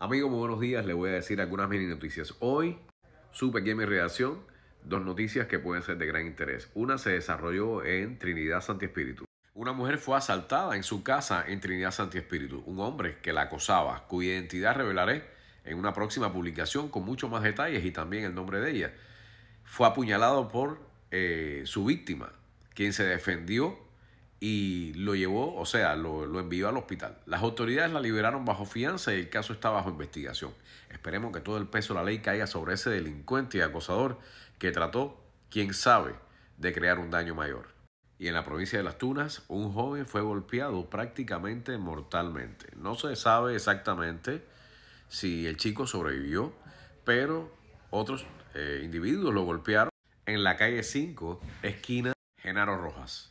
Amigo, muy buenos días. Le voy a decir algunas mini noticias. Hoy supe que en mi redacción dos noticias que pueden ser de gran interés. Una se desarrolló en Trinidad Santi Espíritu. Una mujer fue asaltada en su casa en Trinidad Santi Espíritu. Un hombre que la acosaba, cuya identidad revelaré en una próxima publicación con muchos más detalles y también el nombre de ella. Fue apuñalado por eh, su víctima, quien se defendió y lo llevó, o sea, lo, envió al hospital. Las autoridades la liberaron bajo fianza y el caso está bajo investigación. Esperemos que todo el peso de la ley caiga sobre ese delincuente y acosador que trató, quién sabe, de crear un daño mayor. Y en la provincia de Las Tunas, un joven fue golpeado prácticamente mortalmente. No se sabe exactamente si el chico sobrevivió, pero otros eh, individuos lo golpearon en la calle 5, esquina Genaro Rojas.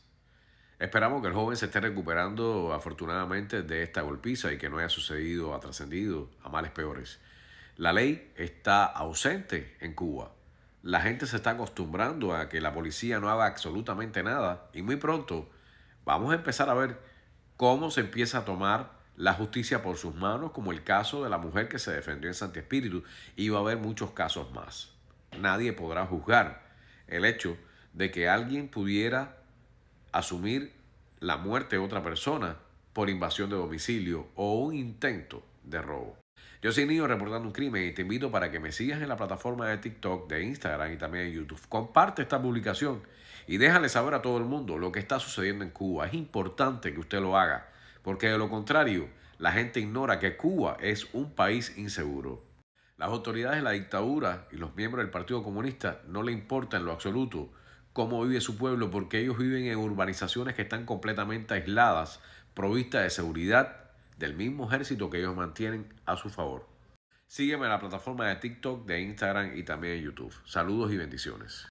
Esperamos que el joven se esté recuperando afortunadamente de esta golpiza y que no haya sucedido, ha trascendido a males peores. La ley está ausente en Cuba. La gente se está acostumbrando a que la policía no haga absolutamente nada y muy pronto vamos a empezar a ver cómo se empieza a tomar la justicia por sus manos, como el caso de la mujer que se defendió en Santi Espíritu, y va a haber muchos casos más. Nadie podrá juzgar el hecho de que alguien pudiera asumir la muerte de otra persona por invasión de domicilio o un intento de robo. Yo soy Niño reportando un crimen y te invito para que me sigas en la plataforma de TikTok, de Instagram y también de YouTube. Comparte esta publicación y déjale saber a todo el mundo lo que está sucediendo en Cuba. Es importante que usted lo haga, porque de lo contrario, la gente ignora que Cuba es un país inseguro. Las autoridades de la dictadura y los miembros del Partido Comunista no le importan en lo absoluto cómo vive su pueblo, porque ellos viven en urbanizaciones que están completamente aisladas, provistas de seguridad del mismo ejército que ellos mantienen a su favor. Sígueme en la plataforma de TikTok, de Instagram y también en YouTube. Saludos y bendiciones.